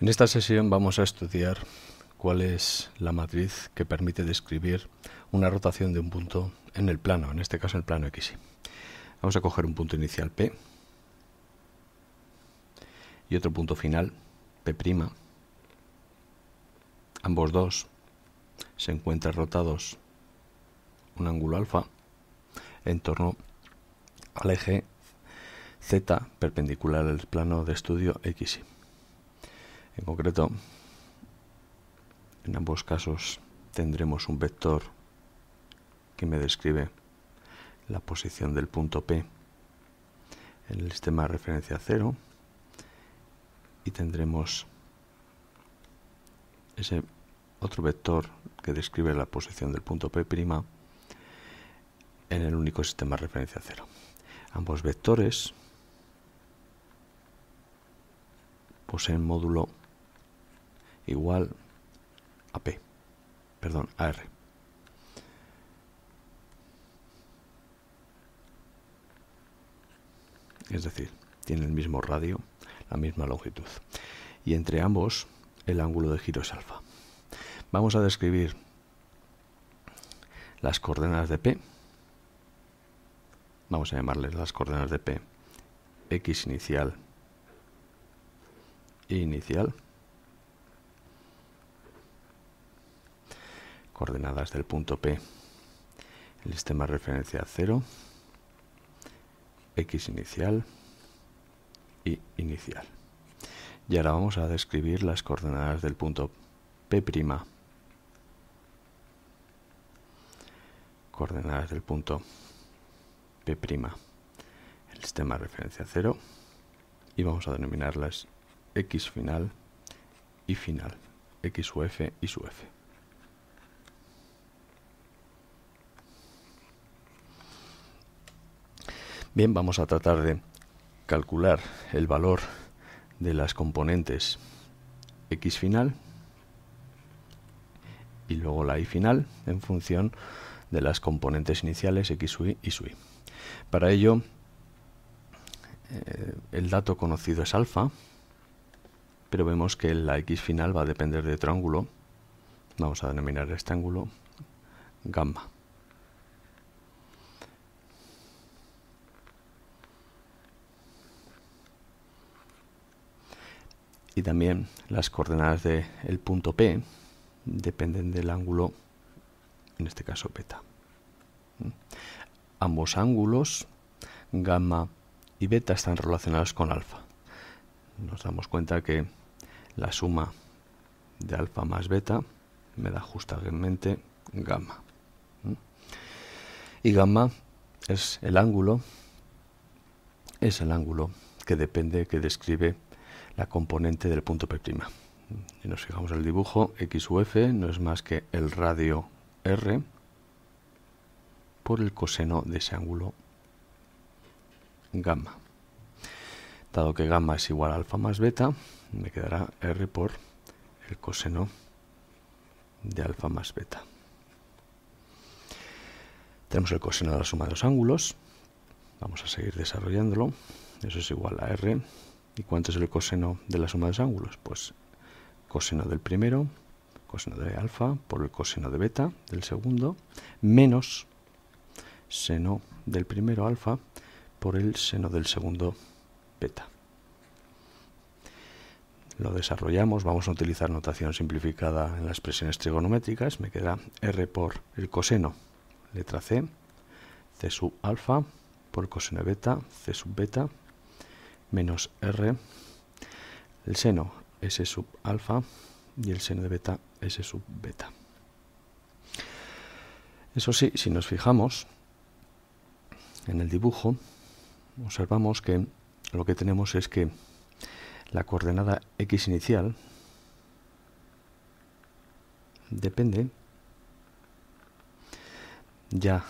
En esta sesión vamos a estudiar cuál es la matriz que permite describir una rotación de un punto en el plano, en este caso el plano XY. Vamos a coger un punto inicial P y otro punto final P'. Ambos dos se encuentran rotados un ángulo alfa en torno al eje Z perpendicular al plano de estudio XY. En concreto, en ambos casos tendremos un vector que me describe la posición del punto P en el sistema de referencia 0 y tendremos ese otro vector que describe la posición del punto P' en el único sistema de referencia cero. Ambos vectores poseen módulo igual a P. Perdón, a R. Es decir, tiene el mismo radio, la misma longitud. Y entre ambos el ángulo de giro es alfa. Vamos a describir las coordenadas de P. Vamos a llamarles las coordenadas de P. X inicial y inicial coordenadas del punto P el sistema de referencia 0, x inicial y inicial. Y ahora vamos a describir las coordenadas del punto P', coordenadas del punto P', el sistema de referencia 0, y vamos a denominarlas x final y final, x f y su f. Bien, vamos a tratar de calcular el valor de las componentes x final y luego la y final en función de las componentes iniciales x y y Para ello, eh, el dato conocido es alfa, pero vemos que la x final va a depender de otro ángulo. Vamos a denominar este ángulo gamma. y también las coordenadas del el punto P dependen del ángulo, en este caso beta. ¿Mm? Ambos ángulos, gamma y beta, están relacionados con alfa. Nos damos cuenta que la suma de alfa más beta me da justamente gamma. ¿Mm? Y gamma es el ángulo, es el ángulo que depende, que describe la componente del punto P'. y nos fijamos en el dibujo, XUF no es más que el radio R por el coseno de ese ángulo gamma. Dado que gamma es igual a alfa más beta, me quedará R por el coseno de alfa más beta. Tenemos el coseno de la suma de los ángulos. Vamos a seguir desarrollándolo. Eso es igual a R ¿Y cuánto es el coseno de la suma de los ángulos? Pues coseno del primero, coseno de alfa por el coseno de beta del segundo, menos seno del primero alfa por el seno del segundo beta. Lo desarrollamos, vamos a utilizar notación simplificada en las expresiones trigonométricas, me queda r por el coseno, letra c, c sub alfa por el coseno de beta, c sub beta menos r, el seno s sub alfa y el seno de beta s sub beta. Eso sí, si nos fijamos en el dibujo, observamos que lo que tenemos es que la coordenada x inicial depende ya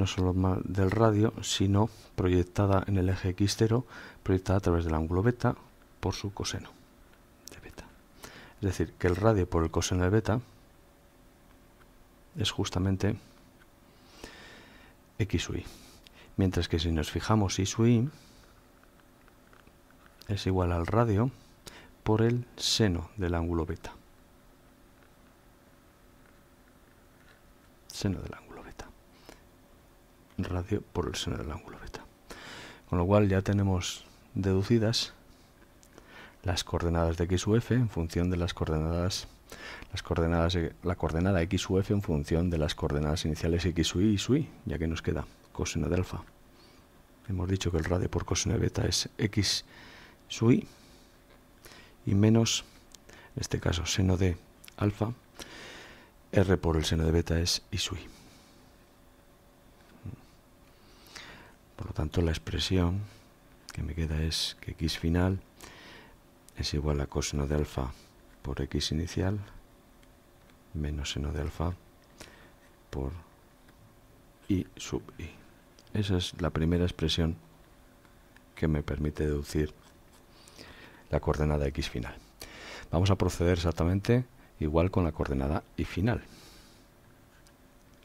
no solo del radio, sino proyectada en el eje x0, proyectada a través del ángulo beta por su coseno de beta. Es decir, que el radio por el coseno de beta es justamente x sub Mientras que si nos fijamos y sub es igual al radio por el seno del ángulo beta. Seno del ángulo radio por el seno del ángulo beta. Con lo cual ya tenemos deducidas las coordenadas de x u f en función de las coordenadas las coordenadas la coordenada x u f en función de las coordenadas iniciales x y sui, y, ya que nos queda coseno de alfa. Hemos dicho que el radio por coseno de beta es x su y menos en este caso seno de alfa r por el seno de beta es y su Por lo tanto, la expresión que me queda es que x final es igual a coseno de alfa por x inicial menos seno de alfa por y sub i. Esa es la primera expresión que me permite deducir la coordenada x final. Vamos a proceder exactamente igual con la coordenada y final.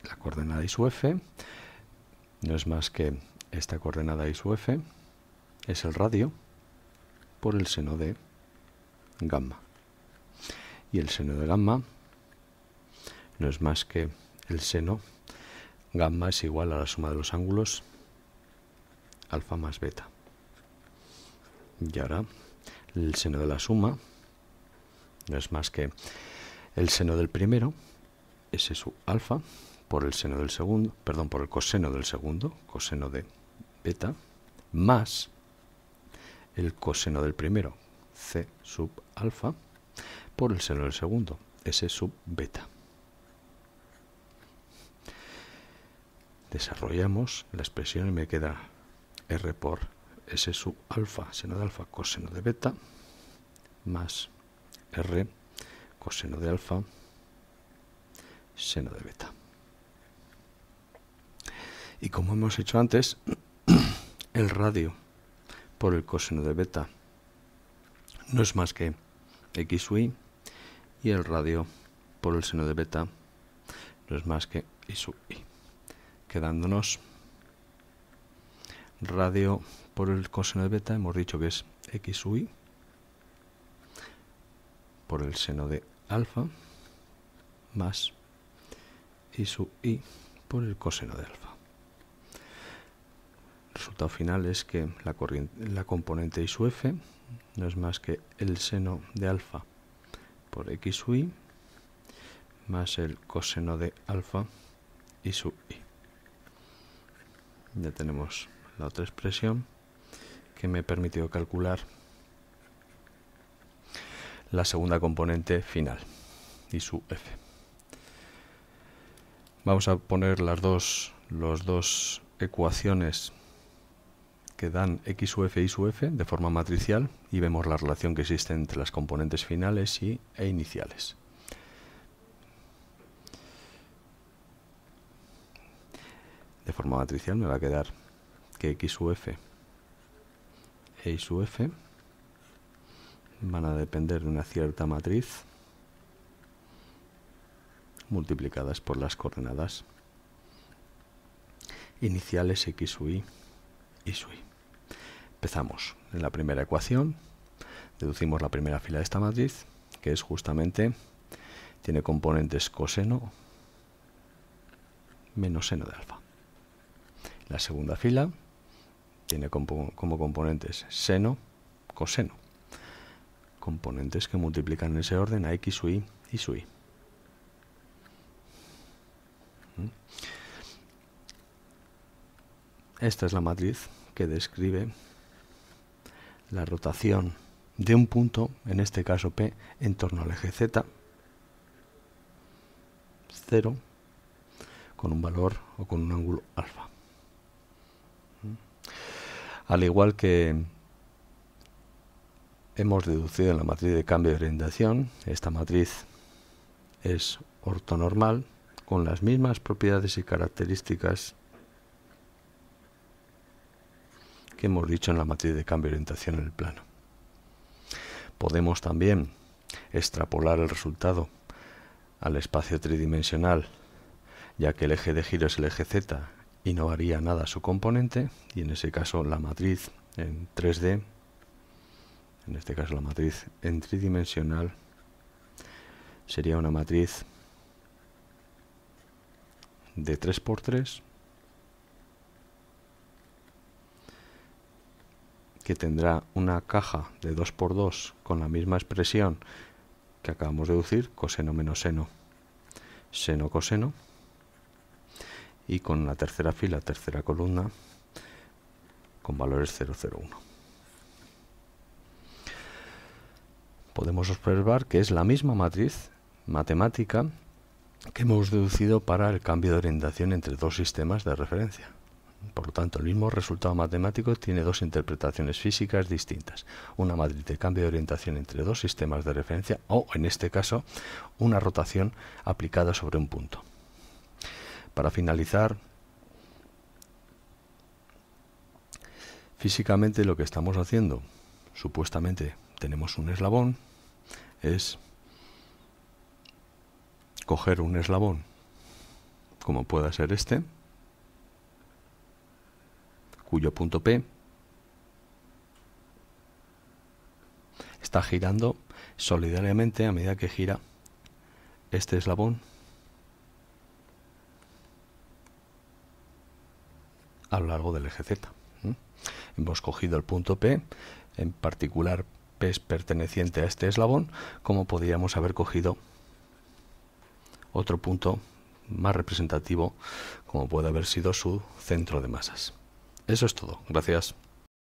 La coordenada y su f no es más que esta coordenada I f es el radio por el seno de gamma. Y el seno de gamma no es más que el seno gamma es igual a la suma de los ángulos alfa más beta. Y ahora el seno de la suma no es más que el seno del primero, es su alfa, por el seno del segundo, perdón, por el coseno del segundo, coseno de beta, más el coseno del primero, c sub alfa, por el seno del segundo, s sub beta. Desarrollamos la expresión y me queda r por s sub alfa, seno de alfa, coseno de beta, más r coseno de alfa, seno de beta. Y como hemos hecho antes, el radio por el coseno de beta no es más que i y el radio por el seno de beta no es más que y sub i. Quedándonos radio por el coseno de beta, hemos dicho que es x sub por el seno de alfa más y sub i por el coseno de alfa. ...el resultado final es que la, componente I sub f no es más que el seno de alfa por x sub i más el coseno de alfa y sub i. Ya tenemos la otra expresión que me ha permitido calcular la segunda componente final y sub f. Vamos a poner las dos, los dos ecuaciones que dan XUF y de forma matricial y vemos la relación que existe entre las componentes finales y, e iniciales. De forma matricial me va a quedar que XUF e y van a depender de una cierta matriz multiplicadas por las coordenadas iniciales x, y sui Empezamos en la primera ecuación, deducimos la primera fila de esta matriz, que es justamente, tiene componentes coseno menos seno de alfa. La segunda fila tiene como componentes seno, coseno. Componentes que multiplican en ese orden a x, y, y su y. ¿Mm? Esta es la matriz que describe la rotación de un punto, en este caso P, en torno al eje Z, 0, con un valor o con un ángulo alfa. ¿Mm? Al igual que hemos deducido en la matriz de cambio de orientación, esta matriz es ortonormal con las mismas propiedades y características que hemos dicho en la matriz de cambio de orientación en el plano. Podemos también extrapolar el resultado al espacio tridimensional, ya que el eje de giro es el eje z y no haría nada su componente, y en ese caso la matriz en 3D, en este caso la matriz en tridimensional, sería una matriz de 3x3 que tendrá una caja de 2 por 2 con la misma expresión que acabamos de deducir, coseno menos seno, seno coseno. Y con la tercera fila, tercera columna, con valores 0, 0, 1. Podemos observar que es la misma matriz matemática que hemos deducido para el cambio de orientación entre dos sistemas de referencia. Por lo tanto, el mismo resultado matemático tiene dos interpretaciones físicas distintas. Una matriz de cambio de orientación entre dos sistemas de referencia o, en este caso, una rotación aplicada sobre un punto. Para finalizar, físicamente lo que estamos haciendo, supuestamente tenemos un eslabón, es coger un eslabón, como pueda ser este, cuyo punto P está girando solidariamente a medida que gira este eslabón a lo largo del eje Z. Hemos cogido el punto P, en particular P es perteneciente a este eslabón, como podríamos haber cogido otro punto más representativo, como puede haber sido su centro de masas. Eso es todo. Gracias.